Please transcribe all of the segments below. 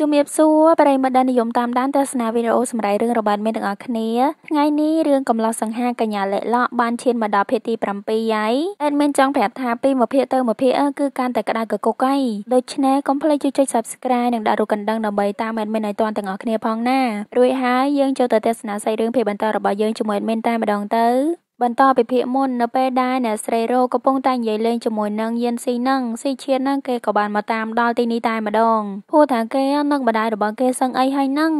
ជំរាបសួរប្រិមិត្តដែលនិយមតាមដានទស្សនាវីដេអូសម្ដែងរឿងរបាត់មានទាំងអស់គ្នាថ្ងៃនេះរឿងកំឡោះសង្ហាកញ្ញាលេឡកបានឈានមកដល់ភាគទី7ហើយអេតមានចង់ប្រាប់ថាពីមួយភាគទៅមួយភាគគឺកាន់តែក្តៅកកុកហើយដូច្នេះកុំភ្លេចជួយចុច Subscribe និងដាក់រូបកណ្ដឹងដើម្បីតាមអេតមានឲ្យទាន់ទាំងអស់គ្នាផងណារួចហើយយើងចូលទៅទស្សនាសាច់រឿងភាគបន្តរបស់យើងជាមួយអេតមានតែម្ដងទៅបន្តពីភាកមុននៅពេលដែលអ្នកស្រីរ៉ូកំពុងតែនិយាយលេងជាមួយនឹងយិនស៊ីនឹងស៊ីឈៀននឹងគេក៏បានមកតាមដល់ទីនេះតែម្ដងព្រោះថាគេនឹងម្ដាយរបស់គេសឹងអីហើយនឹង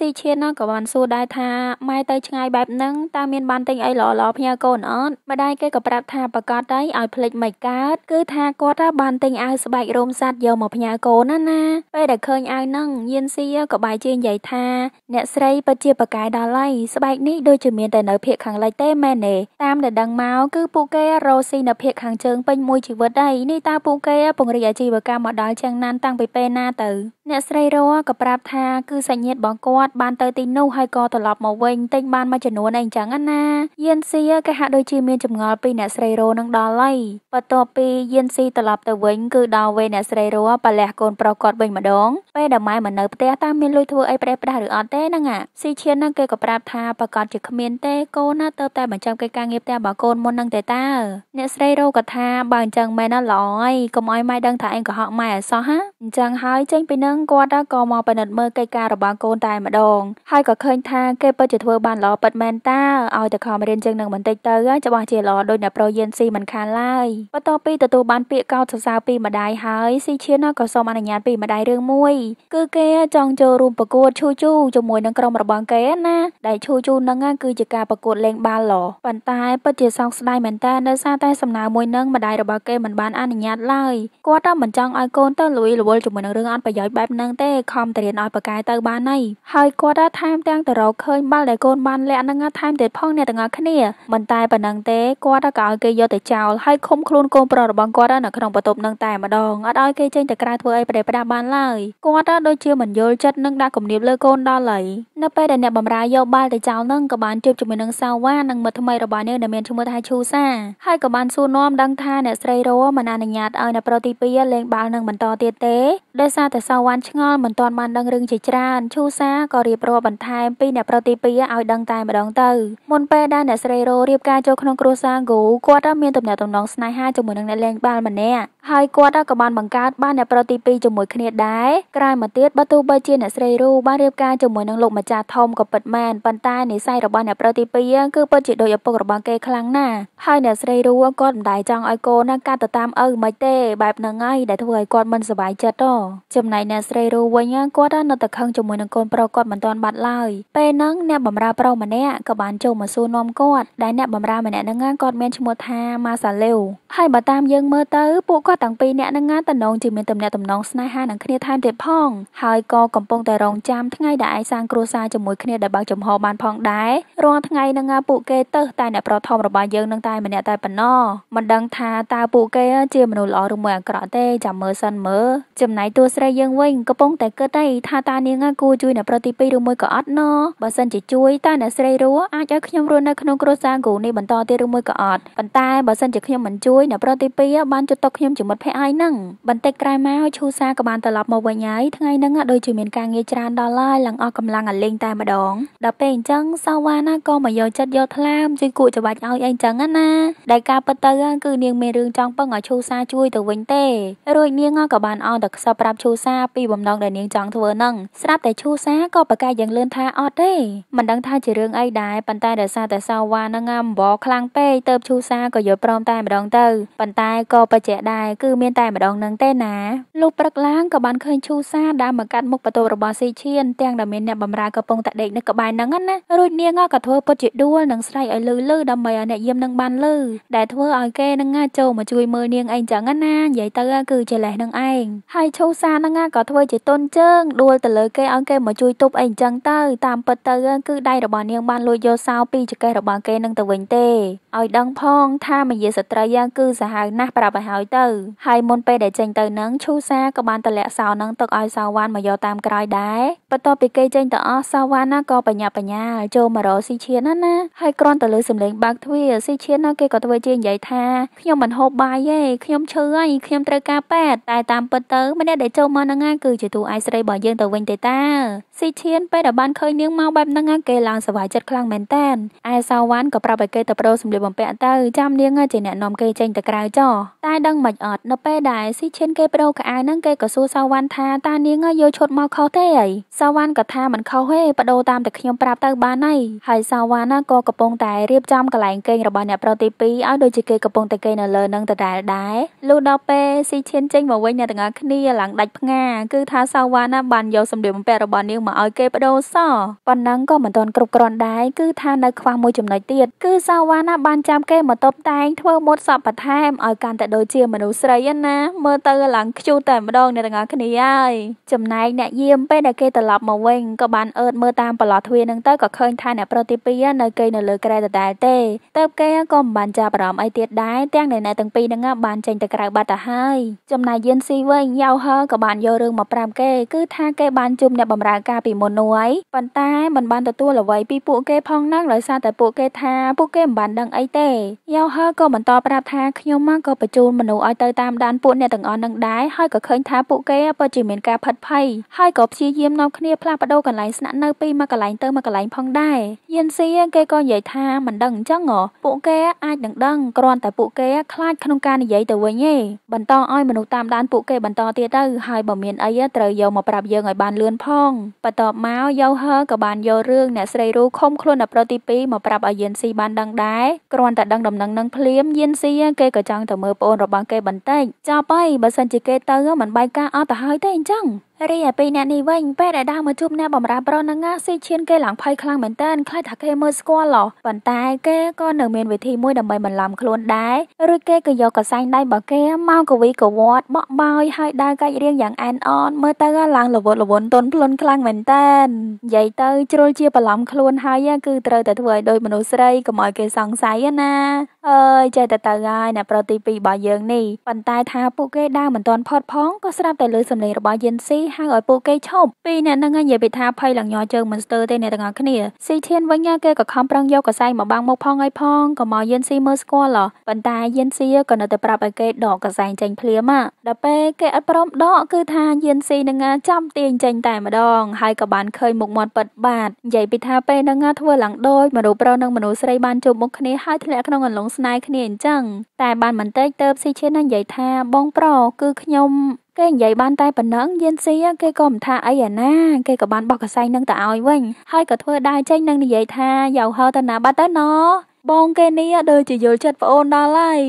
ស៊ីឈៀននោះក៏បានសួរដែរថាម៉ែទៅឆ្ងាយបែបហ្នឹងតើមានបានទិញអីល្អៗផ្ញើកូនអត់ម្ដាយគេក៏ប្រាប់ថាប្រកាសដៃឲ្យភ្លេចមិនកើតគឺថាគាត់បានទិញអាវស្បែករោមសัตว์យកមកផ្ញើកូនណាណាពេលដែលឃើញអាវហ្នឹងយៀនស៊ីក៏បែរជានិយាយថាអ្នកស្រីពិតជាប្រកែដល់ហើយស្បែកនេះដូចជាមានតែនៅភាគខាងលិចទេមែនទេតាមដែលដឹងមកគឺពួកគេរស់ស៊ីនៅភាគខាងជើងពេញមួយជីវិតហើយនេះតើពួកគេ ពង្រីកអាជីវកម្មមកដល់ជាងណានតាំងពីពេលណាទៅ អ្នកស្រីរស់ក៏ប្រាប់ថាគឺសាច់ញាតិរបស់គាត់គាត់បានទៅទីនោះហើយក៏ត្រឡប់មកវិញទិញបានមួយចំនួនអីចឹងណាយិនស៊ីគេហាក់ដូចជាមានចម្ងល់ពីអ្នកស្រីរោនឹងដល់ហើយបន្ទាប់ពីយិនស៊ីត្រឡប់ទៅវិញ គឺដល់វេអ្នកស្រីរោបលះកូនប្រុសគាត់វិញម្ដងពេលដែលម៉ែមិននៅផ្ទះតើមានលុយធ្វើអីប្រេះប្រាស់ឬអត់ទេហ្នឹងអាស៊ីឈៀនហ្នឹងគេក៏ប្រាប់ថាប្រកាសជាគ្មានទេកូនណាទៅតែបញ្ចប់កិច្ចការងារផ្ទះរបស់កូនមុននឹងទេតើអ្នកស្រីរោក៏ថាបើអញ្ចឹងមែនណាល្អហើយកុំឲ្យម៉ែដឹងថាឯងកុហកម៉ែអសោះហាអញ្ចឹងហើយចេញពីនឹងគាត់ក៏មកពិនិត្យមើលកិច្ចការរបស់កូនតែម្ដងដងហើយក៏ឃើញថាគេពិតជាធ្វើបានល្អពិតមែនតើឲ្យតែខំរៀនជាងនឹងបន្តិចទៅច្បាស់ជាល្អដូចអ្នកប្រូយេនស៊ីមិនខានឡើយបន្ទាប់ពីទទួលបានពាក្យកោតសរសើរពីម្ដាយហើយស៊ីឈៀនក៏សូមអនុញ្ញាតពីម្ដាយរឿងមួយ គឺគេចង់ចូលរួមប្រកួតឈូជូជាមួយនឹងក្រុមរបស់គេណាដែលឈូជូនឹងគឺជាការប្រកួតលេងបាល់ឡប៉ុន្តែពិតជាសោកស្ដាយមែនតើនៅសារតែសំណើមួយនឹងម្ដាយរបស់គេមិនបានអនុញ្ញាតឡើយគាត់មិនចង់ឲ្យកូនទៅលួយរវល់ជាមួយនឹងរឿងអត់ប្រយោជន៍បែបហ្នឹងទេខំតែរៀនឲ្យប៉ាកែទៅបានហើយហើយគាត់ថែមទាំងទៅរកឃើញបាល់ដែលកូនបានលាក់ហ្នឹងថែមទៀតផងអ្នកទាំងអស់គ្នាមិនតែប៉ុណ្ណឹងទេគាត់ក៏ឲ្យគេយកទៅចោលហើយឃុំខ្លួនកូនប្រុសរបស់គាត់នៅក្នុងបន្ទប់នឹងតែម្ដងអត់ឲ្យគេចេញទៅក្រៅធ្វើអីប្រដេប្រដាបានឡើយគាត់ដូចជាមិនយល់ចិត្តនឹងដាក់គំនាបលើកូនដល់ឡើយនៅពេលដែលអ្នកបម្រើយកបាល់ទៅចោលនឹងក៏បានជួបជាមួយនឹងសាវ៉ានិងមិត្តថ្មីរបស់នាងដែលមានឈ្មោះថាឈូសាហើយក៏បានសួរនាំដឹងថាអ្នកស្រីរោមិនអនុញ្ញាតឲ្យនៅប្រទីពីលេងបាល់នឹងបន្តទៀតទេដោយសារតែសាវ៉ាន់ឆ្ងល់មិនទាន់បានដឹងរឿងជាច្រើនឈូសាក៏រៀបរាប់បន្ថែមពីអ្នកប្រតិពីឲ្យដឹងតែម្ដងទៅមុនពេលដែលអ្នកស្រីរ៉ូរៀបការចូលក្នុងគ្រួសារគូគាត់មានទំនាក់ទំនងស្នេហាជាមួយនឹងអ្នកលេងបាល់ម្នាក់ហើយគាត់ក៏បានបង្កើតបានអ្នកប្រតិពីជាមួយគ្នាដែរក្រោយមកទៀតបើទោះបីជាអ្នកស្រីរ៉ូបានរៀបការជាមួយនឹងលោកម្ចាស់ធំក៏ពិតមែនប៉ុន្តែនិស័យរបស់អ្នកប្រតិពីគឺពិតជាដូចឪពុករបស់គេខ្លាំងណាស់ហើយអ្នកស្រីរ៉ូក៏មិនដែរចង់ឲ្យកូនណាកាត់ទៅតាមឪមិនទេបែបហ្នឹងហើយដែលធ្វើឲ្យគាត់មិនសប្បាយចិត្តចំណែកអ្នកស្រីរ៉ូវិញគាត់នៅតែខឹងជាមួយនឹងកូនប្រុសគាត់មិនទាន់បាត់ឡើយពេលហ្នឹងអ្នកបម្រើប្រុសម្នាក់ក៏បានចូលមកសួរនាំគាត់ដែលអ្នកបម្រើម្នាក់ហ្នឹងគាត់មានឈ្មោះថាម៉ាសាឡេវហើយបើតាមយើងមើលទៅពួកគាត់ទាំងពីរអ្នកហ្នឹងតំណងជាមានទំនាក់ទំនងស្នេហានឹងគ្នាថែមទៀតផង ហើយក៏កំពុងតែរងចាំថ្ងៃដែលឯងសាងគ្រួសារជាមួយគ្នាដែលបើកចំហបានផងដែររាល់ថ្ងៃហ្នឹងពួកគេទៅតែអ្នកប្រធមរបស់យើងនឹងតែម្នាក់តែប៉ុណ្ណោះមិនដឹងថាតើពួកគេជាមនុស្សល្អឬមួយអាក្រក់ទេចាំមើលសិនមើលចំណែកតួស្រីយើងវិញកំពុងតែគិតតែថាតានាងគួរជួយអ្នកប្រតិទី2ឬមួយក៏អត់ណបើសិនជាជួយតើអ្នកស្រីរស់អាចឲ្យខ្ញុំរស់នៅក្នុងគ្រួសារគូនេះបន្តទៀតឬមួយក៏អត់ប៉ុន្តែបើសិនជាខ្ញុំមិនជួយអ្នកប្រុសទី2បានជត់ទុកខ្ញុំជាមិត្តភក្តិឯនឹងបន្តិចក្រោយមកឈូសាក៏បានត្រឡប់មកវិញហើយថ្ងៃហ្នឹងដូចជាមានការងារច្រើនដល់ហើយឡើងអស់កម្លាំងអាលេងតែម្ដងដល់ពេលអញ្ចឹងសាវ៉ាណាក៏មកយកចិត្តយកថ្លាមជួយគូច្របាច់ឲ្យអីអញ្ចឹងណាដែលការពិតទៅគឺនាងមានរឿងចង់ពឹងឲ្យឈូសាជួយទៅវិញទេរួចនាងក៏បានអោនតែខ្សឹបប្រាប់ឈូសាពីបំណងដែលនាងចង់ធ្វើហ្នឹងស្រាប់តែឈូសាក៏ក៏ប្រកាសយ៉ាងលឿនថាអត់ទេមិនដឹងថាជារឿងអីដែរប៉ុន្តែដោយសារតែសាវ៉ានឹងអំបោខ្លាំងពេកទៅឈូសាក៏យល់ព្រមតែម្ដងទៅប៉ុន្តែក៏បច្ចាដែរគឺមានតែម្ដងនឹងទេណាលុះព្រឹកឡើងក៏បានឃើញឈូសាដើរមកកាត់មុខបន្ទប់របស់ស៊ីឈៀនទាំងដែលមានអ្នកបម្រើកំពុងតែដេកនៅក្បែរហ្នឹងណារួចនាងក៏ធ្វើពុតជាដួលនិងស្រែកឲ្យលឺលឺដើម្បីឲ្យអ្នកយាមនឹងបានលឺដែលធ្វើឲ្យគេនឹងចូលមកជួយមើលនាងអីចឹងណានិយាយទៅគឺជាលេះនឹងឯងហើយឈូសានឹងក៏ធ្វើជាទុនជើងដួលទៅលើគេឲ្យគេមកជួយទប់អីអញ្ចឹងទៅ តាមពិតទៅគឺដៃរបស់នាងបានលួចយកសោពីចកេះរបស់គេនឹងទៅវិញទេឲ្យដឹងផងថាមយាសត្រីយ៉ាងគឺសាហាវណាស់ប្រាប់ឲ្យហើយទៅហើយមុនពេលដែលចេញទៅនឹងឈូសាក៏បានតម្លាក់សោនឹងទឹកឲ្យសោវ៉ានមកយកតាមក្រោយដែរបន្ទាប់ពីគេចេញទៅអស់សោវ៉ានណាក៏បញ្ញាបញ្ញាចូលមករកស៊ីឈៀនណាណាហើយគ្រាន់តែលើសំឡេងបាក់ទ្វារស៊ីឈៀនណាគេក៏ធ្វើជានិយាយថាខ្ញុំមិនហូបបាយទេខ្ញុំឈឺហើយខ្ញុំត្រូវការប៉ែតតែតាមពិតទៅម្នាក់ដែលចូលមកនឹងគឺជាទូឯស្រីរបស់យើងទៅវិញទេតាស៊ីឈានពេលដែលបានឃើញនាងមកបែបហ្នឹងគេឡើងសប្បាយចិត្តខ្លាំងមែនតើឯសាវ៉ាន់ក៏ប្រាប់ឲ្យគេទៅប្រោសម្លៀកបំពាក់ទៅចាំនាងជាអ្នកនាំគេចេញទៅក្រៅចោតែដឹងមិនអត់នៅពេលដែលស៊ីឈានគេប្រោកអាវហ្នឹងគេក៏សួរសាវ៉ាន់ថាតើនាងយកឈុតមកខុសទេអីសាវ៉ាន់ក៏ថាមិនខុសទេបដូរតាមតែខ្ញុំប្រាប់ទៅបានហើយហើយសាវ៉ាន់ក៏កំពុងតែរៀបចំកន្លែងគេងរបស់អ្នកប្រុសទី2ឲ្យដូចជាគេកំពុងតែគេងនៅលើនឹងដដែលដែរលុះដល់ពេលស៊ីឈានចេញមកវិញអ្នកទាំងអស់គ្នាឡើងដាច់ផ្ងាគឺថាសាវ៉ាន់បានយកសម្លៀកបំពាក់របស់នាងមកឲ្យឲ្យគេបដូរសប៉ុណ្ណឹងក៏មិនទាន់គ្រប់គ្រាន់ដែរគឺថានៅខ្វះមួយចំណុចទៀតគឺសាវ៉ាណាបានចាំគេមកតុបតែងធ្វើមុតសពបន្ថែមឲ្យកាន់តែដូចជាមនុស្សស្រីណា មើលទៅឡើងខ្ជូរតែម្ដងអ្នកទាំងអស់គ្នាហើយចំណែកអ្នកយាមពេលដែលគេត្រឡប់មកវិញក៏បានអឺតមើលតាមប្រឡោះទ្វារនឹងទៅក៏ឃើញថាអ្នកប្រតិពីនៅគេនៅលើក្រែដដែលទេតើបគេក៏មិនបានចាប់អារម្មណ៍អីទៀតដែរទាំងអ្នកទាំងពីរនឹងបានចេញទៅក្រៅបាត់ទៅហើយចំណែកយានស៊ីវិញយ៉ាវហឺក៏បានយករឿងមកប្រាប់គេគឺថាគេបានជុំអ្នកបម្រើការពីមុននោះហើយប៉ុន្តែមិនបានទទួលអ្វីពីពួកគេផងនឹងដោយសារតែពួកគេថាពួកគេមិនបានដឹងអីទេយ៉ាវហឺក៏បន្តប្រាប់ថាខ្ញុំមកក៏បញ្ជូនមនុស្សឲ្យទៅតាមដានពួកអ្នកទាំងអស់នឹងដែរហើយក៏ឃើញថាពួកគេពិតជាមានការផិតភ័យហើយក៏ព្យាយាមនាំគ្នាផ្លាស់ប្ដូរកន្លែងស្នាក់នៅពីមួយកន្លែងទៅមួយកន្លែងផងដែរយិនស៊ីគេក៏និយាយថាមិនដឹងអញ្ចឹងហ៎ពួកគេអាចនឹងដឹងគ្រាន់តែពួកគេខ្លាចក្នុងការនិយាយទៅវិញទេបន្តឲ្យមនុស្សតាមដានពួកគេបន្តទៀតទៅហើយបើមានអីត្រូវយកមកប្រាប់យើងឲ្យបានលឿនផងប៉ុន្តែបន្ទាប់មកយ៉ូហឺក៏បានយករឿងអ្នកស្រីរੂខំខ្លួនដល់ប្រុសទី2មកប្រាប់ឲ្យយិនស៊ីបានដឹងដែរគ្រាន់តែដឹងដំណឹងនឹងភ្លាមយិនស៊ីគេក៏ចង់ទៅមើលប្អូនរបស់គេបន្តិចចប់ហើយបើសិនជាគេទៅមិនបាយការអត់ទៅហើយទេអញ្ចឹងរីឯពីអ្នកនេះវិញពេលដែលដើរមកជួបអ្នកបំរើប្រុសនឹងស៊ីឈានគេឡើងភ័យខ្លាំងមែនតើខ្លាចថាគេមើលស្គាល់ឡោះប៉ុន្តែគេក៏នៅមានវិធីមួយដើម្បីបន្លំខ្លួនដែររួចគេក៏យកកសែងដៃរបស់គេមកកវីកវត់បក់បោយហើយដើរកាច់រៀងយ៉ាងអែនអនមើលទៅឡើងរវត់រវន់ទន់ភ្លន់ខ្លាំងមែនតើនិយាយទៅជ្រុលជាបន្លំ ខ្លួនហើយគឺត្រូវតែធ្វើឲ្យដោយមនុស្សស្រីកុំឲ្យគេសង្ស័យណាអើយចេះតែទៅហើយអ្នកប្រុសទី2របស់យើងនេះប៉ុន្តែថាពួកគេដើរមិនទាន់ផុតផងក៏ស្រាប់តែលើសំឡេងរបស់យិនស៊ីហៅឲ្យពួកគេឈប់ពីអ្នកហ្នឹងនិយាយពីថាភ័យឡើងញ័រជើងមិនស្ទើរទេអ្នកទាំងអស់គ្នាស៊ីធានវិញគេក៏ខំប្រឹងយកកសែងមកបាំងមុខផងឲ្យផងក៏មកយិនស៊ីមើលស្គាល់ប៉ុន្តែយិនស៊ីក៏នៅតែប្រាប់ឲ្យគេដកកសែងចេញភ្លាមដល់ពេលគេអត់ព្រមដកគឺថាយិនស៊ីនឹងចាំទាញចេញតែម្ដងហើយក៏បានឃើញមុខមាត់ពិតបាទនិយាយពីថាពេលហ្នឹងធ្វើឡើងដូចមនុស្សប្រុសនិងមនុស្សស្រីបានជួបមុខគ្នាហើយធ្លាក់ក្នុងអន្លង់ស្នេហ៍គ្នាអញ្ចឹងតែបានបន្តិចទៅស៊ីឈិននឹងនិយាយថាបងប្រុសគឺខ្ញុំ គេនិយាយបានតែប៉ុណ្ណឹងយិនស៊ីគេក៏មិនថាអីអាណា គេក៏បានបោះកសែងនឹងទៅឲ្យវិញហើយក៏ធ្វើដើរចេញនឹងនិយាយថាយ៉ាវហើទៅណាបាត់ទៅណោបងគេនេះដូចជាយល់ចិត្តប្អូនដល់ហើយ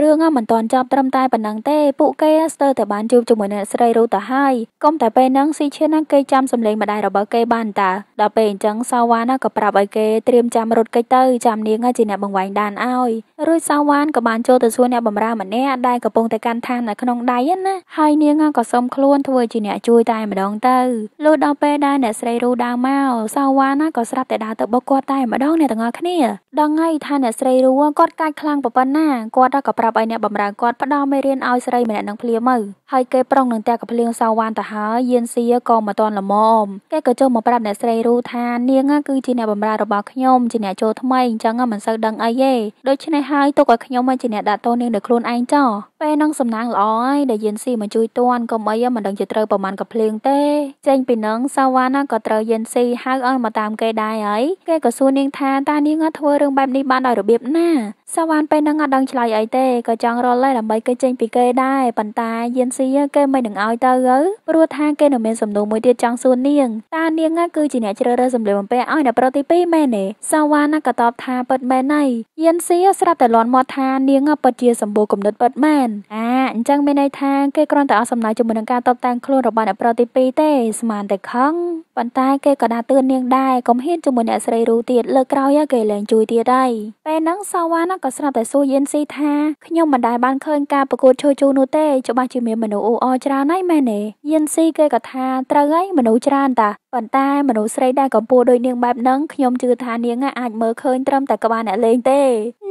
រឿងមិនទាន់ចប់ត្រឹមតែប៉ុណ្ណឹងទេពួកគេស្ទើរតែបានជួបជាមួយអ្នកស្រីរូទៅហើយកុំតែពេលហ្នឹងស៊ីឈិនគេចាំសម្លេងម្ដាយរបស់គេបានតាដល់ពេលអញ្ចឹងសាវ៉ានក៏ប្រាប់ឲ្យគេត្រៀមចាំរត់គេចទៅចាំនាងជាអ្នកបង្វែងដានឲ្យរួចសាវ៉ានក៏បានចូលទៅសួរអ្នកបម្រើម្នាក់ដែលកំពុងតែកាន់ឋាននៅក្នុងដៃណាហើយនាងក៏សុំខ្លួនធ្វើជាអ្នកជួយតែម្ដងទៅលុះដល់ពេលដែលអ្នកស្រីរូដើរមកសាវ៉ានក៏ស្រាប់តែដើរទៅបុកគាត់តែម្ដងអ្នកទាំងអស់គ្នាដល់ថ្ងៃថាអ្នកស្រីរួគាត់កាចខ្លាំងប៉ុណ្ណាគាត់ក៏ប្រាប់ឲ្យអ្នកបម្រើគាត់ផ្ដល់មេរៀនឲ្យស្រីម្នាក់នឹងភ្លាមទៅហើយគេប្រុងនឹងតែកភ្លៀងសៅវ៉ានទៅហើយយានសៀក៏មិនទាន់ល្មមគេក៏ចូលមកប្រាប់អ្នកស្រីរួថានាង គឺជាអ្នកបម្រើរបស់ខ្ញុំជាអ្នកចូលថ្មីអញ្ចឹងមិនសូវដឹងអីទេដូច្នេះហើយទុកឲ្យខ្ញុំជាអ្នកដាក់ទោសនាងដោយខ្លួនឯងចោះពេលនឹងសំណាងល្អហើយដែលយានសៀមកជួយទាន់កុំអីមិនដឹងជាត្រូវប្រមាណកភ្លៀងទេ ចេញពីនឹងសៅវ៉ានក៏ត្រូវយានសៀហៅឲ្យមកតាមគេដែរហើយគេក៏សួរនាងថាតើនាងធ្វើរឿងបែបនេះបានដោយរបៀបណាសាវ៉ានពេលហ្នឹងអត់ដឹងឆ្លើយអីទេក៏ចង់រត់ដែរដើម្បីគេចេញពីគេដែរប៉ុន្តែយានស៊ីគេមិននឹងឲ្យទៅទៅព្រោះថាគេនៅមានសំណួរមួយទៀតចង់សួរនាងតានាងគឺជាអ្នកជ្រើសរើសសម្លៀកបំពាក់ឲ្យអ្នកប្រុសទី2មែនទេសាវ៉ានក៏តបថាពិតមែនហើយយានស៊ីស្រាប់តែលន់មាត់ថានាងពិតជាសម្បូរគំនិតពិតមែនអាអញ្ចឹងមានន័យថាគេគ្រាន់តែអស់សំណើជាមួយនឹងការតបតាំងខ្លួនរបស់អ្នកប្រុសទី2ទេស្មានតែខឹងប៉ុន្តែគេក៏ដាស់តឿននាងដែរកុំហ៊ានជាមួយអ្នកស្រីរੂទៀតលើកក្រោយគេលែងជួយទៀតហើយពេលហ្នឹងសាវ៉ានក៏ស្រាប់តែសួរយិនស៊ីថាខ្ញុំមិនដែលបានឃើញការប្រកួតឈូជូនោះទេច្បាស់ជាមានមនុស្សអ៊ូអរច្រើនហើយមែនទេយិនស៊ីគេក៏ថាត្រូវហើយមនុស្សច្រើនតាប៉ុន្តែមនុស្សស្រីដែលកំពស់ដូចនាងបែបហ្នឹងខ្ញុំជឿថានាងអាចមើលឃើញត្រឹមតែក្បាលអ្នកលេងទេ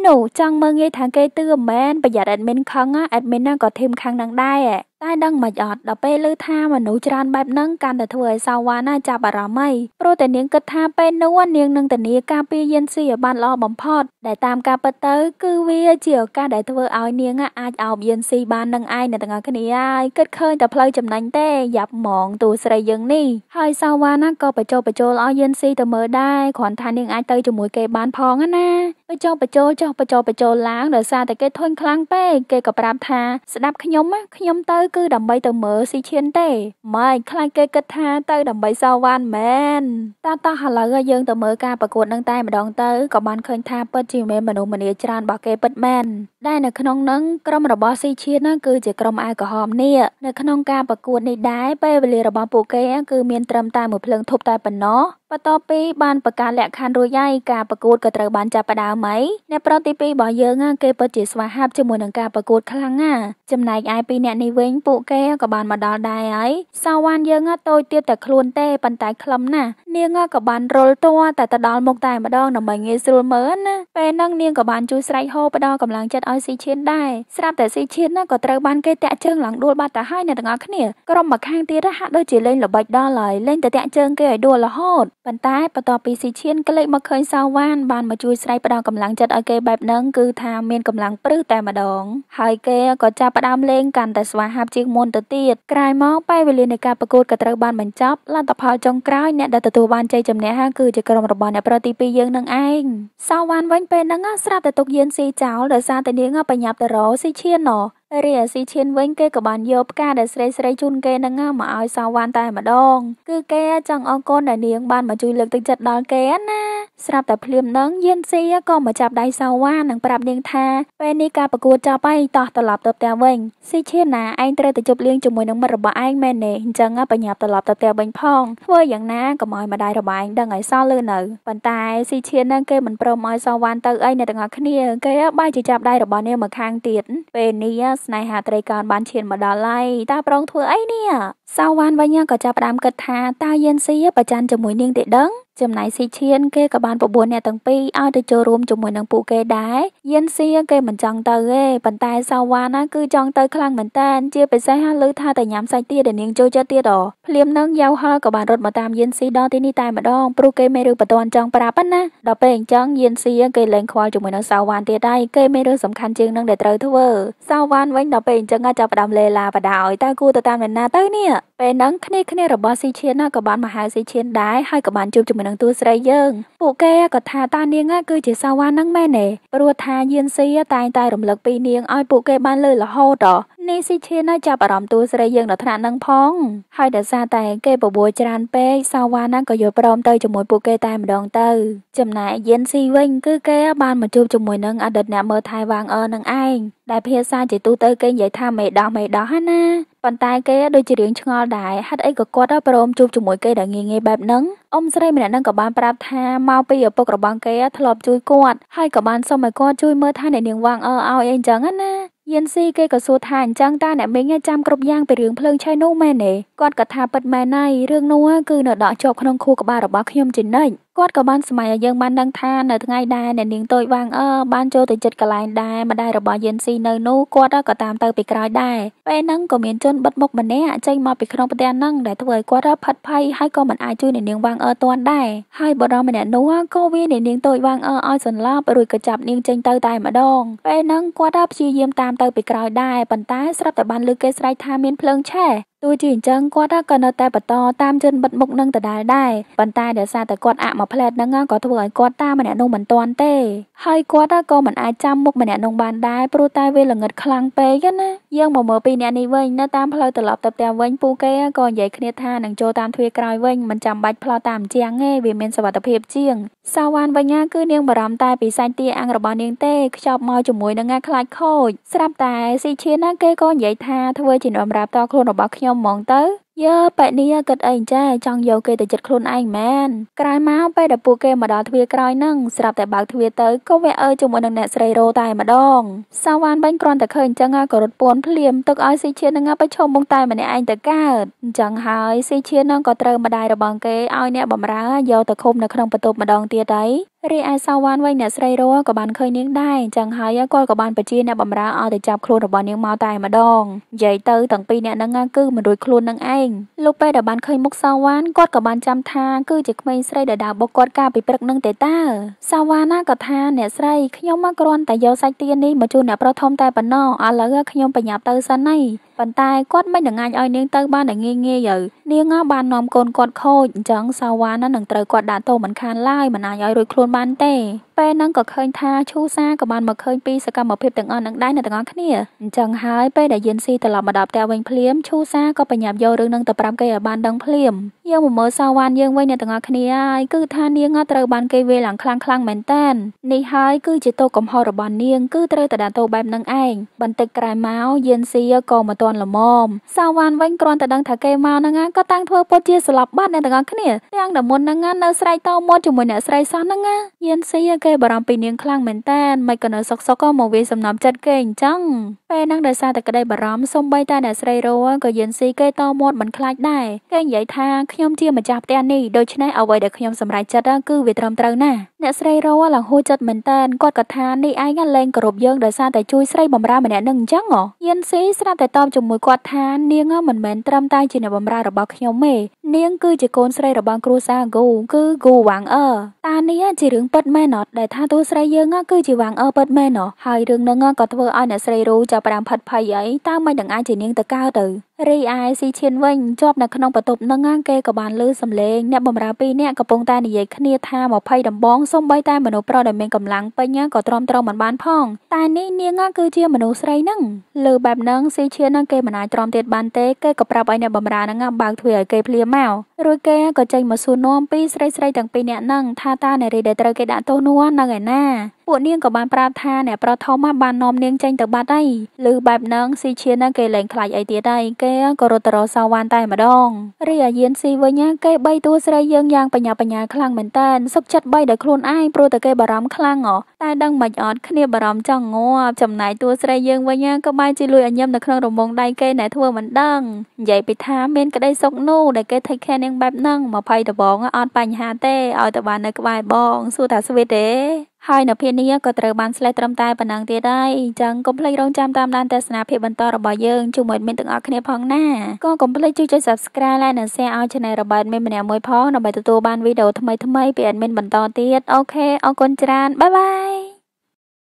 នោះចង់មើលងាយថាគេទឿមែនប្រយ័ត្នអេដមីនខឹងអេដមីនហ្នឹងក៏ធីមខាងនឹងដែរតែដឹងមិនអត់ដល់ពេលឮថាមនុស្សច្រើនបែបហ្នឹងកាន់តែធ្វើឲ្យសាវ៉ាណាចាប់អារម្មណ៍ឯងព្រោះតែនាងគិតថាពេលនោះនាងនឹងធានាការពារយិនស៊ីឲ្យបានល្អបំផុតដែលតាមការពិតទៅ គឺវាជាឱកាសដែលធ្វើឲ្យនាង អាចអោបយិនស៊ីបាននឹងឯងអ្នកទាំងអស់គ្នាហើយគិតឃើញតែផ្លូវចំណេញទេយ៉ាប់ហ្មងតួស្រីយើងនេះហើយសាវ៉ាណាក៏បញ្ចុះបញ្ចូលឲ្យយិនស៊ីទៅមើលដែរគ្រាន់ថានាងអាចទៅជាមួយគេបានផងណាបញ្ចុះបញ្ចូលចុះបញ្ចុះបញ្ចូលឡើងដោយសារតែគេធុញខ្លាំងពេកគេក៏ប្រាប់ថាស្ដាប់ខ្ញុំខ្ញុំទៅគឺដើម្បីទៅមើលស៊ីឈៀនទេម៉េចខ្លាចគេគិតថាទៅដើម្បីសវ៉ាន់មែនតាតោះឥឡូវយើងទៅមើលការប្រកួតនឹងតែម្ដងទៅក៏បានឃើញថាពិតជាមានមនុស្សម្នាច្រើនរបស់គេពិតមែនដែលនៅក្នុងនឹងក្រុមរបស់ស៊ីឈៀនហ្នឹងគឺជាក្រុមអាវក្រហមនេះនៅក្នុងការប្រកួតនេះដែរពេលវេលារបស់ពួកគេគឺមានត្រឹមតែមួយភ្លើងធប់តែប៉ុណ្ណោះបន្ទាប់ពីបានប្រកាសលក្ខខណ្ឌរួចហើយការប្រកួតក៏ត្រូវបានចាប់ផ្ដើមហើយអ្នកប្រុសទី2របស់យើងគេពិតជាស្វាហាប់ជាមួយនឹងការប្រកួតខ្លាំងណាស់ចំណែកឯពីរអ្នកនេះវិញពួកគេក៏បានមកដល់ដែរហើយសាវ៉ាន់យើងតូចទៀតតែខ្លួនទេប៉ុន្តែខ្លឹមណាស់នាងក៏បានរុលតัวតែទៅដល់មុខតែម្ដងដើម្បីងាយស្រួលមើលណាពេលហ្នឹងនាងក៏បានជួយស្រែកហៅផ្ដល់កម្លាំងចិត្តឲ្យស៊ីឈៀនដែរស្រាប់តែស៊ីឈៀនណាក៏ត្រូវបានគេតាក់ជើងឡើងដួលបាត់ទៅហើយអ្នកទាំងអស់គ្នាក្រុមមកខាងទៀតហាក់ដូចជាលេងល្បិចដល់ហើយលេងតែតាក់ជើងគេឲ្យដួលរហូតប៉ុន្តែបន្ទាប់ពីស៊ីឈៀនក៏លេចមកឃើញសាវ៉ានបានមកជួយស្រីផ្ដល់កម្លាំងចិត្តឲ្យគេបែបហ្នឹងគឺថាមានកម្លាំងព្រឹសតែម្ដង ហើយគេក៏ចាប់ផ្ដើមលេងកាន់តែស្វាហាប់ជាងមុនទៅទៀតក្រោយមកពេលវេលានៃការប្រកួតក៏ត្រូវបានបញ្ចប់លទ្ធផលចុងក្រោយអ្នកដែលទទួលបានជ័យជំនះគឺជាក្រុមរបស់អ្នកប្រទី2យើងនឹងឯងសាវ៉ានវិញពេលហ្នឹងស្រាប់តែទុកយានស៊ីចោលដោយសារតែនាងបញ្ញាប់ទៅរកស៊ីឈានណ។រីឯស៊ីឈៀនវិញគេក៏បានយកផ្កាដែលស្រីស្រីជូនគេនឹងមកឲ្យសាវ៉ាន់តែម្ដងគឺគេចង់អរគុណដែលនាង បានមកជួយលើកទឹកចិត្តដល់គេណាស្រាប់តែភ្លាមនឹងយិនស៊ីក៏មកចាប់ដៃសាវ៉ានិងប្រាប់នាងថាពេលនេះការប្រកួតចប់ហើយតោះត្រឡប់ទៅផ្ទះវិញស៊ីឈៀនណាឯងត្រូវទៅជប់លៀងជាមួយនឹងមិត្តរបស់ឯងមែនទេអញ្ចឹងបញ្ញាប់ត្រឡប់ទៅផ្ទះវិញផងធ្វើយ៉ាងណាកុំឲ្យម្ដាយរបស់ឯងដឹងឲ្យសោះលឺនៅប៉ុន្តែស៊ីឈៀននឹងគេមិនព្រមឲ្យសាវ៉ានទៅអីអ្នកទាំងអស់គ្នាគេបាយជាចាប់ដៃរបស់នាងមកខាងទៀតពេលនេះស្នេហាត្រីកោណបានឈានមកដល់ហើយតាប្រងធ្វើអីនេះសាវ៉ានវិញក៏ចាប់ផ្ដើមគិតថាតាយិនស៊ីប្រច័នជាមួយនាងទេដឹងចំណែកស៊ីឈៀនគេក៏បានបបួលអ្នកទាំងពីរឲ្យទៅចូលរួមជាមួយនឹងពួកគេដែរយិនសៀគេមិនចង់ទៅទេប៉ុន្តែសាវ៉ាណាគឺចង់ទៅខ្លាំងមែនតើជាពិសេសហើយឮថាតែញ៉ាំសាច់ទាដែលនាងចូលចិត្តទៀតអភ្លាមនឹងយ៉ាវហល់ក៏បានរត់មកតាមយិនសៀដល់ទីនេះតែម្ដងព្រោះគេមិនរឿងបន្ទាន់ចង់ប្រាប់ណាដល់ពេលអញ្ចឹងយិនសៀគេលែងខ្វល់ជាមួយនឹងសាវ៉ានទៀតហើយគេមានរឿងសំខាន់ជាងនឹងដែលត្រូវធ្វើសាវ៉ានវិញដល់ពេលអញ្ចឹងចាប់ផ្ដើមលេឡាបដាឲ្យតើគូទៅតាមអ្នកណាទៅនេះពេលហ្នឹងគ្នាគ្នារបស់ស៊ីឈៀនក៏បានមកហៅស៊ីឈៀនដែរហើយក៏បានជួបជាមួយមកនឹងតួស្រីយើងពួកគេក៏ថាតានាងគឺជាសាវ៉ានឹងមែនទេព្រោះថាយានស៊ីតែងតែរំលឹកពីនាងឲ្យពួកគេបានលើរហូតនេះស៊ីឈៀនចាប់អារម្មណ៍តួស្រីយើងដល់ថ្នាក់នឹងផងហើយដោយសារតែគេបបួលច្រើនពេកសាវ៉ានឹងក៏យល់ព្រមទៅជាមួយពួកគេតែម្ដងទៅចំណែកយានស៊ីវិញគឺគេបានមកជួបជាមួយនឹងអតីតអ្នកមើលថៃវ៉ាងអឺនឹងឯងដែលភាសាជាទូទៅ គេនិយាយថាមេដោះមេដោះណាប៉ុន្តែគេដូចជារៀងឆ្ងល់ដែរហេតុអីក៏គាត់ព្រមជួបជាមួយគេដែលងាយងាយបែបហ្នឹងអ៊ំស្រីម្នាក់ហ្នឹងក៏បានប្រាប់ថាមកពីឪពុករបស់គេធ្លាប់ជួយគាត់ហើយក៏បានសុំឲ្យគាត់ជួយមើលថាអ្នកនាងវ៉ាងអើឲ្យអីអញ្ចឹងណាយិនស៊ីគេក៏សួរថាអញ្ចឹងតើអ្នកមីងចាំគ្រប់យ៉ាងពីរឿងភ្លើងឆេះនោះមែនទេគាត់ក៏ថាពិតមែនហើយរឿងនោះគឺនៅដកជាប់ក្នុងខួរក្បាលរបស់ខ្ញុំជានិច្ចគាត់ក៏បានសម័យឲ្យយើងបានដឹងថានៅថ្ងៃដែលអ្នកនាងតូចវាងអឺបានចូលទៅចិត្តកន្លែងដែលម្ដាយរបស់យិនស៊ីនៅនោះគាត់ក៏តាមទៅពីក្រោយដែរពេលហ្នឹងក៏មានជនបិទមុខម្នាក់ចេញមកពីក្នុងផ្ទះហ្នឹងដែលធ្វើឲ្យគាត់ផិតភ័យហើយក៏មិនអាចជួយអ្នកនាងវាងអឺទាន់ដែរហើយបរិមម្នាក់នោះក៏វាអ្នកនាងតូចវាងអឺឲ្យសន្លប់រួចក៏ចាប់នាងចេញទៅតែម្ដងពេលហ្នឹងគាត់ព្យាយាមតាមទៅពីក្រោយដែរប៉ុន្តែស្រាប់តែបានលើគេស្រែកថាមានភ្លើងឆេះទោះជាអញ្ចឹងគាត់ក៏នៅតែ បន្តតាមជនបិទមុខនឹងដដែលដែរប៉ុន្តែដោយសារតែគាត់អាក់មួយផ្លែតហ្នឹងក៏ធ្វើឲ្យគាត់តាមម្នាក់នោះមិនទាន់ទេហើយគាត់ក៏មិនអាចចាំមុខម្នាក់នោះបានដែរព្រោះតែវាល្ងឹតខ្លាំងពេកណាយើងមកមើលពីអ្នកនេះវិញនៅតាមផ្លូវត្រឡប់ទៅផ្ទះវិញពូគេក៏និយាយគ្នាថានឹងចូលតាមទ្វារក្រោយវិញមិនចាំបាច់ផ្លោះតាមជាងទេវាមានសុវត្ថិភាពជាងសាវ៉ានវិញណាគឺនាងបារម្ភតែពីសាច់ទាអាំងរបស់នាងទេខ្ចប់មកជាមួយនឹងការខ្លាចខូចស្រាប់តែស៊ីឈៀនណាគេក៏និយាយថាធ្វើជានំរាបតខ្លួនរបស់ខ្ញុំខ្ញុំហ្មងទៅយើប៉ែនីគិតអីចេះចង់យកគេទៅចិត្តខ្លួនឯងមែនក្រោយមកពេលដែលពួកគេមកដល់ទ្វារក្រោយហ្នឹងស្រាប់តែបើកទ្វារទៅក៏វាអើជាមួយនឹងអ្នកស្រីរ៉ូតែម្ដងសាវ៉ានបាញ់គ្រាន់តែឃើញអញ្ចឹងក៏រត់ពួនភ្លាមទឹកឲ្យស៊ីឈៀនហ្នឹងប្រឈមមុខតែម្នាក់ឯងទៅកើតអញ្ចឹងហើយស៊ីឈៀនហ្នឹងក៏ត្រូវម្ដាយរបស់គេឲ្យ អ្នកបំរើយកទៅឃុំនៅក្នុងបន្ទប់ម្ដងទៀតហើយរីឯសាវ៉ាន់វិញអ្នកស្រីរក៏បានឃើញនាងដែរអញ្ចឹងហើយគាត់ក៏បានបញ្ជាអ្នកបម្រើឲ្យទៅចាប់ខ្លួនរបស់នាងមកតែម្ដងនិយាយទៅទាំងពីរអ្នកហ្នឹងគឺមិនរួចខ្លួននឹងឯងលោកពេលដែលបានឃើញមុខសាវ៉ាន់គាត់ក៏បានចាំថាគឺជាក្មេងស្រីដែលដើរបុកគាត់កាលពីព្រឹកនឹងទេតើសាវ៉ាន់ណាក៏ថាអ្នកស្រី ខ្ញុំមកគ្រាន់តែយកសាច់ទានេះមកជូនអ្នកប្រុសធំតែប៉ុណ្ណោះឥឡូវខ្ញុំបញ្ញាប់ទៅសិនហើយប៉ុន្តែគាត់មិនដងាញឲ្យនាងទៅបានតែងាយងាយទៅនាង បាននាំកូនគាត់ខូចអញ្ចឹងសាវ៉ានឹងត្រូវគាត់ដាក់ទោសមិនខានឡើយមិនអាចឲ្យរួចខ្លួនបានទេ ពេលហ្នឹងក៏ឃើញថាឈូសាក៏បានមកឃើញពីសកម្មភាពទាំងអស់នឹងដែរនៅទាំងអស់គ្នាអញ្ចឹងហើយពេលដែលយិនស៊ីត្រឡប់មកដល់ផ្ទះវិញភ្លាមឈូសាក៏បញ្ញាប់យករឿងនឹងទៅប្រាប់គេឲ្យបានដឹងភ្លាមយើងមកមើលសាវ៉ានយើងវិញអ្នកទាំងអស់គ្នាហើយគឺថានាងត្រូវបានគេវាយឡើងខ្លាំងខ្លាំងមែនតែននេះហើយគឺជាទោសកំហុសរបស់នាងគឺត្រូវតែដាក់ទោសបែបនឹងឯងបន្តិចក្រោយមកយិនសៀក៏មិនទាន់ល្មមសាវ៉ានវិញគ្រាន់តែដឹងថាគេមកហ្នឹងក៏តាំងធ្វើពុតជាស្លាប់បាត់អ្នកទាំងអស់គ្នាទាំងតែមុនហ្នឹងនៅស្រែកតមាត់ជាមួយអ្នកស្រីសោះហ្នឹងយិនសៀគេបារម្ភពីនាងខ្លាំងមែនតែនមិនក៏នៅសុកសុកក៏មកវាយសំណំចិត្តគេអញ្ចឹងពេលហ្នឹងដោយសារតែក្តីបារម្ភសំបីតែអ្នកស្រីរោក៏យិនសៀគេតមាត់មិនខ្លាចដែរគេនិយាយថាខ្ញុំខ្ញុំជាម្ចាស់ផ្ទះនេះដូច្នេះអ្វីដែលខ្ញុំសម្រេចចិត្តគឺវាត្រឹមត្រូវណាស់អ្នកស្រីរវល់ឡើងហួចចិត្តមែនតើគាត់ក៏ថានេះឯងលែងគោរពយើងដោយសារតែជួយស្រីបំរើម្នាក់នឹងអញ្ចឹងហ៎យិនស៊ីស្រាប់តែតបជាមួយគាត់ថានាងមិនមែនត្រឹមតែជាអ្នកបំរើរបស់ខ្ញុំទេនាងគឺជាកូនស្រីរបស់គ្រួសារគូគឺគូវ៉ាងអឺតានេះជារឿងពិតមែនអត់ដែលថាតួស្រីយើងគឺជាវ៉ាងអឺពិតមែនហ៎ហើយរឿងនឹងក៏ធ្វើឲ្យអ្នកស្រីរੂចាប់ប្រាំផិតភ័យអីតើមិនដឹងអាចជានាងទៅកើតទៅរីឯស៊ីឈៀនវិញជាប់នៅក្នុងបន្ទប់នឹងគេក៏បានលើសំឡេងអ្នកបម្រើពីរនាក់កំពុងតែនិយាយគ្នាថា20ដំបងសំបីតែមនុស្សប្រុសដែលមានកម្លាំងពេញក៏ទ្រាំទ្រមិនបានផងតែនេះនាងគឺជាមនុស្សស្រីហ្នឹងលើបែបហ្នឹងស៊ីឈៀនហ្នឹងគេមិនអាចទ្រាំទៀតបានទេគេក៏ប្រាប់ឲ្យអ្នកបម្រើហ្នឹងបើកទ្វារឲ្យគេភ្លាមមករួចគេក៏ចេញមកសួរនាំពីស្រីស្រីទាំងពីរនាក់ហ្នឹងថាតើនារីដែលត្រូវគេដាក់ទោសនោះហ្នឹងឯណាពួកនាងក៏បានប្រាប់ថាអ្នកប្រុសធំបាននាំនាងចេញទៅបាត់ហើយឮបែបហ្នឹងស៊ីឈៀនគេលែងខ្លាចអីទៀតហើយគេក៏រត់ទៅរកសាវ៉ានតែម្ដងរីឯយិនស៊ីវិញគេបីតួស្រីយើងយ៉ាងបញ្ញាបញ្ញាខ្លាំងមែនតើសុខចិត្តបីដោយខ្លួនឯងព្រោះតែគេបារម្ភខ្លាំងហ៎តែដឹងមិនអត់គ្នាបារម្ភចង់ងាប់ចំណែកតួស្រីយើងវិញក៏បែរជាលួចអញឹមនៅក្នុងរំងដៃគេណែធ្វើមិនដឹងនិយាយពីថាមានក្តីសុខនោះដែលគេ take care នាងបែបហ្នឹង20ដបងអត់បញ្ហាទេឲ្យតែបាននៅក្បែរបងសួរថាស្វីតទេហើយនៅពេលនេះក៏ត្រូវបានស្លេះត្រឹមតែប៉ុណ្ណឹងទៀតដែរអញ្ចឹងកុំភ្លេចរងចាំតាមដានទស្សនាភាពបន្តរបស់យើងជាមួយមិត្តទាំងអស់គ្នាផងណាក៏កុំភ្លេចជួយចុច Subscribe และ Share ឲ្យ Channel របស់មិត្តម្នាក់មួយផងដើម្បីទទួលបានវីដេអូថ្មីៗពី admin បន្តទៀតអូខេអរគុណច្រើនបាយបាយ